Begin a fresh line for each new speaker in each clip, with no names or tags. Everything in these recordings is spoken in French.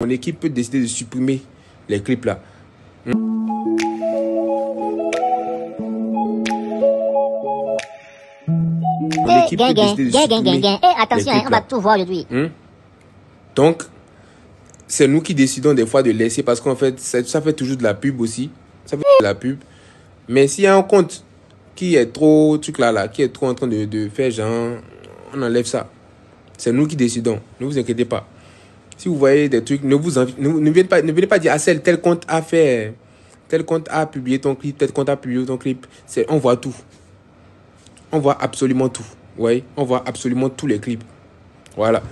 Mon équipe peut décider de supprimer les clips là. on va tout voir aujourd'hui. Hmm? Donc, c'est nous qui décidons des fois de laisser parce qu'en fait, ça, fait toujours de la pub aussi. Ça fait de la pub. Mais s'il y a un compte qui est trop, truc là, là, qui est trop en train de, de faire genre, on enlève ça. C'est nous qui décidons. Ne vous inquiétez pas. Si vous voyez des trucs, ne vous ne, venez pas, ne venez pas dire à ah, celle, tel compte a fait, tel compte a publié ton clip, tel compte a publié ton clip. C'est, on voit tout. On voit absolument tout. Vous on voit absolument tous les clips. Voilà.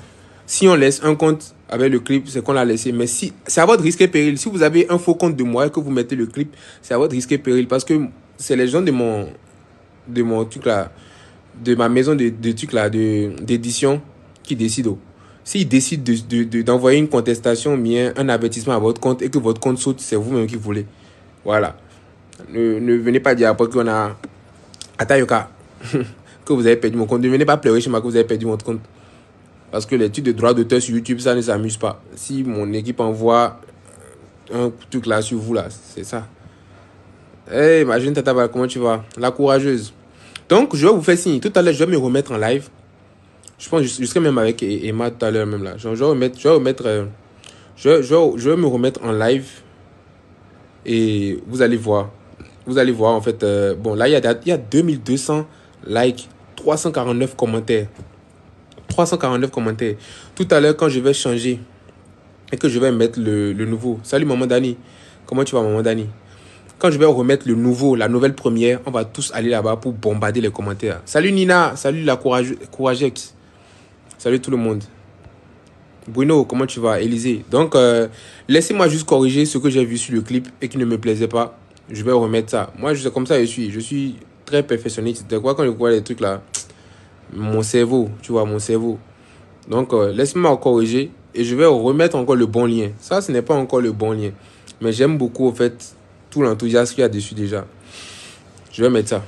Si on laisse un compte avec le clip, c'est qu'on l'a laissé. Mais si, c'est à votre risque et péril. Si vous avez un faux compte de moi et que vous mettez le clip, c'est à votre risque et péril. Parce que c'est les gens de mon, de mon truc là, de ma maison de, de truc là, d'édition qui décident. S'ils décident d'envoyer de, une contestation, bien un avertissement à votre compte et que votre compte saute, c'est vous-même qui voulez. Voilà. Ne, venez pas dire après qu'on a Atayoka que vous avez perdu mon compte. Ne venez pas pleurer chez moi que vous avez perdu votre compte. Parce que l'étude de droit d'auteur sur YouTube, ça ne s'amuse pas. Si mon équipe envoie un truc là sur vous, là, c'est ça. Hey, eh, imagine Tata, bah, comment tu vas La courageuse. Donc, je vais vous faire signe. Tout à l'heure, je vais me remettre en live je pense, jusqu'à même avec e-, Emma tout à l'heure, même là. je vais remettre, je remettre, euh, je, vais me remettre en live et vous allez voir. Vous allez voir, en fait, euh, bon, là, il y a, y a 2200 likes, 349 commentaires. 349 commentaires. Tout à l'heure, quand je vais changer et que je vais mettre le, nouveau. Salut, maman Dani. Comment tu vas, maman Dani? Quand je vais remettre le nouveau, la nouvelle première, on va tous aller là-bas pour bombarder les commentaires. Salut Nina, salut la courage, Salut tout le monde. Bruno, comment tu vas Élisée. Donc, euh, laissez-moi juste corriger ce que j'ai vu sur le clip et qui ne me plaisait pas. Je vais remettre ça. Moi, je, comme ça, je suis. Je suis très perfectionniste. De quoi quand je vois les trucs là Mon cerveau, tu vois, mon cerveau. Donc, laissez euh, laisse-moi corriger et je vais remettre encore le bon lien. Ça, ce n'est pas encore le bon lien. Mais j'aime beaucoup, en fait, tout l'enthousiasme qu'il y a dessus déjà. Je vais mettre ça.